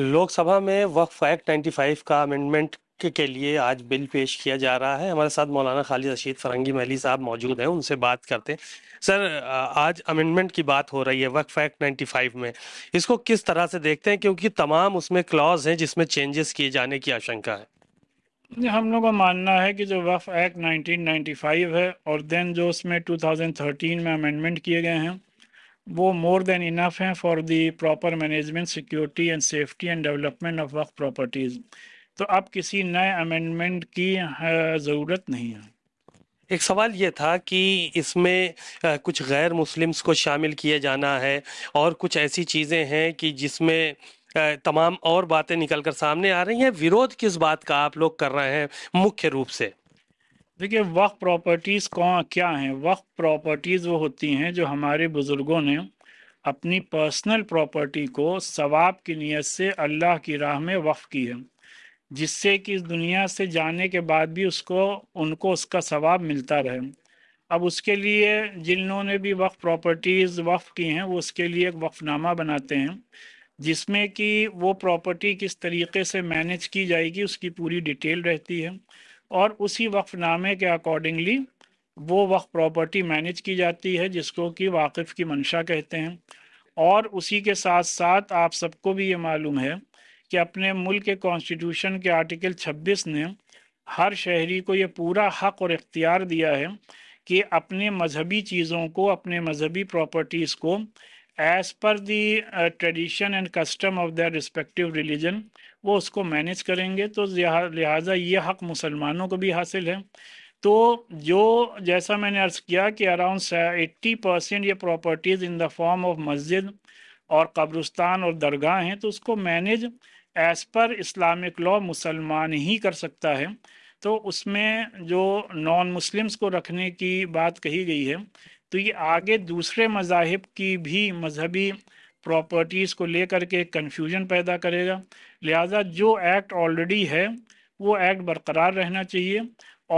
लोकसभा में वक्फ एक्ट 95 का अमेंडमेंट के, के लिए आज बिल पेश किया जा रहा है हमारे साथ मौलाना खालिद रशीद फरंगी महली साहब मौजूद हैं उनसे बात करते हैं सर आज अमेंडमेंट की बात हो रही है वक्फ एक्ट 95 में इसको किस तरह से देखते हैं क्योंकि तमाम उसमें क्लॉज हैं जिसमें चेंजेस किए जाने की आशंका है हम लोग का मानना है कि जो वक्फ़ एक्ट 1995 है और देन जो उसमें 2013 में अमेंडमेंट किए गए हैं वो मोर देन इनफ हैं for the proper management security and safety and development of वक्त प्रॉपर्टीज़ तो अब किसी नए अमेंडमेंट की ज़रूरत नहीं है एक सवाल ये था कि इसमें कुछ गैर मुस्लिम्स को शामिल किया जाना है और कुछ ऐसी चीज़ें हैं कि जिसमें तमाम और बातें निकल कर सामने आ रही हैं विरोध किस बात का आप लोग कर रहे हैं मुख्य रूप से देखिए वक्फ प्रॉपर्टीज़ कौन क्या हैं वक्फ प्रॉपर्टीज़ वो होती हैं जो हमारे बुज़ुर्गों ने अपनी पर्सनल प्रॉपर्टी को सवाब की नीयत से अल्लाह की राह में वक्फ़ की है जिससे कि इस दुनिया से जाने के बाद भी उसको उनको उसका सवाब मिलता रहे अब उसके लिए जिन लोगों ने भी वक्फ प्रॉपर्टीज़ वक्फ़ की हैं वो उसके लिए एक वक्फ़नामा बनाते हैं जिसमें कि वो प्रॉपर्टी किस तरीके से मैनेज की जाएगी उसकी पूरी डिटेल रहती है और उसी वक्फनामे के अकॉर्डिंगली वो वक्फ प्रॉपर्टी मैनेज की जाती है जिसको कि वाकिफ़ की मंशा कहते हैं और उसी के साथ साथ आप सबको भी ये मालूम है कि अपने मुल्क के कॉन्स्टिट्यूशन के आर्टिकल 26 ने हर शहरी को ये पूरा हक और इख्तियार दिया है कि अपने मजहबी चीज़ों को अपने मजहबी प्रॉपर्टीज़ को as per the tradition and custom of their respective religion वो उसको मैनेज करेंगे तो लिहाजा ये हक मुसलमानों को भी हासिल है तो जो जैसा मैंने अर्ज़ किया कि अराउंड एट्टी परसेंट ये properties in the form of मस्जिद और कब्रस्तान और दरगाह हैं तो उसको manage as per Islamic law मुसलमान ही कर सकता है तो उसमें जो नॉन मुस्लिम्स को रखने की बात कही गई है तो ये आगे दूसरे मजाहब की भी मजहबी प्रॉपर्टीज़ को लेकर के कन्फ्यूजन पैदा करेगा लिहाजा जो एक्ट ऑलरेडी है वो एक्ट बरकरार रहना चाहिए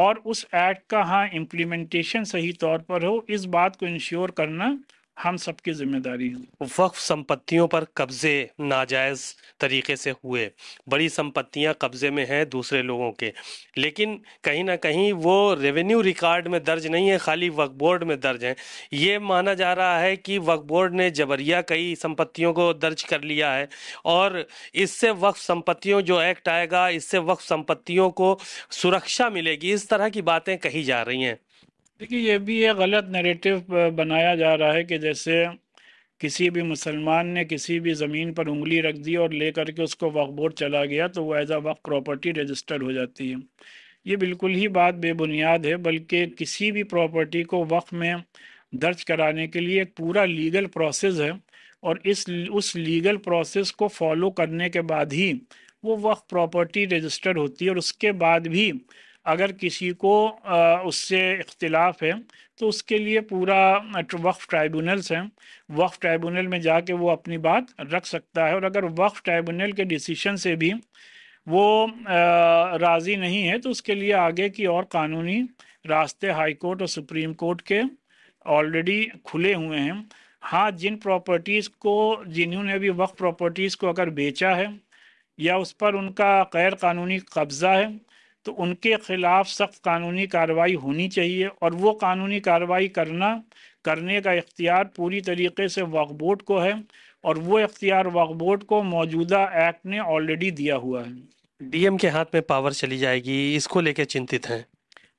और उस एक्ट का हाँ इम्प्लीमेंटेशन सही तौर पर हो इस बात को इंश्योर करना हम सबकी जिम्मेदारी है वक्फ संपत्तियों पर कब्जे नाजायज तरीके से हुए बड़ी संपत्तियां कब्जे में हैं दूसरे लोगों के लेकिन कहीं ना कहीं वो रेवेन्यू रिकॉर्ड में दर्ज नहीं है खाली वक्फ बोर्ड में दर्ज हैं ये माना जा रहा है कि वक्फ बोर्ड ने जबरिया कई संपत्तियों को दर्ज कर लिया है और इससे वक्फ संपत्तियों जो एक्ट आएगा इससे वक्फ संपत्तियों को सुरक्षा मिलेगी इस तरह की बातें कही जा रही हैं देखिए ये भी एक गलत नैरेटिव बनाया जा रहा है कि जैसे किसी भी मुसलमान ने किसी भी ज़मीन पर उंगली रख दी और ले करके उसको वक्फ बोर्ड चला गया तो वो एज आ वक्फ प्रॉपर्टी रजिस्टर्ड हो जाती है ये बिल्कुल ही बात बेबुनियाद है बल्कि किसी भी प्रॉपर्टी को वक्फ में दर्ज कराने के लिए एक पूरा लीगल प्रोसेस है और इस उस लीगल प्रोसेस को फॉलो करने के बाद ही वो वक्फ प्रॉपर्टी रजिस्टर्ड होती है और उसके बाद भी अगर किसी को उससे इख्तलाफ है तो उसके लिए पूरा वक्फ ट्राइबूनल्स हैं वक्फ ट्राइबूनल में जाके वो अपनी बात रख सकता है और अगर वक्फ ट्राइबूनल के डिसीशन से भी वो राज़ी नहीं है तो उसके लिए आगे की और कानूनी रास्ते हाई कोर्ट और सुप्रीम कोर्ट के ऑलरेडी खुले हुए हैं हाँ जिन प्रॉपर्टीज़ को जिन्होंने भी वक्त प्रॉपर्टीज़ को अगर बेचा है या उस पर उनका गैर कानूनी कब्ज़ा है तो उनके खिलाफ सख्त कानूनी कार्रवाई होनी चाहिए और वो कानूनी कार्रवाई करना करने का इख्तियार पूरी तरीके से वक्फ बोर्ड को है और वो इख्तियार वक्फ बोर्ड को मौजूदा एक्ट ने ऑलरेडी दिया हुआ है डीएम के हाथ में पावर चली जाएगी इसको लेकर चिंतित हैं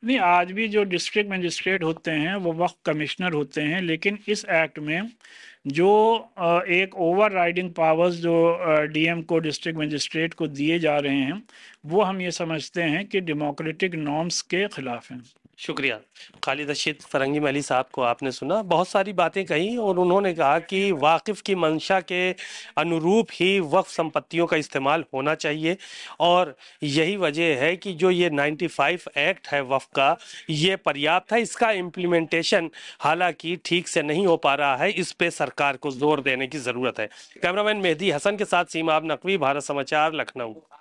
नहीं आज भी जो डिस्ट्रिक्ट मजिस्ट्रेट होते हैं वो वक्त कमिश्नर होते हैं लेकिन इस एक्ट में जो एक ओवर राइडिंग पावर्स जो डीएम को डिस्ट्रिक्ट मजिस्ट्रेट को दिए जा रहे हैं वो हम ये समझते हैं कि डेमोक्रेटिक नॉर्म्स के ख़िलाफ़ हैं शुक्रिया खालिद रशीद फरंगी मली साहब को आपने सुना बहुत सारी बातें कही और उन्होंने कहा कि वाकिफ़ की मंशा के अनुरूप ही वक्फ संपत्तियों का इस्तेमाल होना चाहिए और यही वजह है कि जो ये 95 एक्ट है वक्फ का ये पर्याप्त है इसका इम्प्लीमेंटेशन हालांकि ठीक से नहीं हो पा रहा है इस पर सरकार को जोर देने की ज़रूरत है कैमरामैन मेहदी हसन के साथ सीमा नकवी भारत समाचार लखनऊ